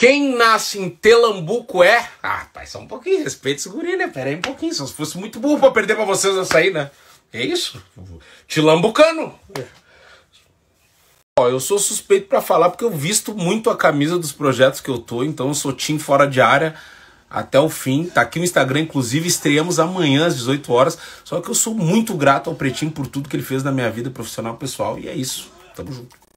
Quem nasce em Telambuco é. Ah, pai, só um pouquinho, respeito esse guri, né? Pera aí um pouquinho, se fosse muito burro pra perder pra vocês essa aí, né? É isso. Tilambucano. Ó, eu sou suspeito para falar porque eu visto muito a camisa dos projetos que eu tô, então eu sou tim fora de área até o fim. Tá aqui no Instagram, inclusive, estreamos amanhã às 18 horas. Só que eu sou muito grato ao Pretinho por tudo que ele fez na minha vida profissional pessoal e é isso. Tamo junto.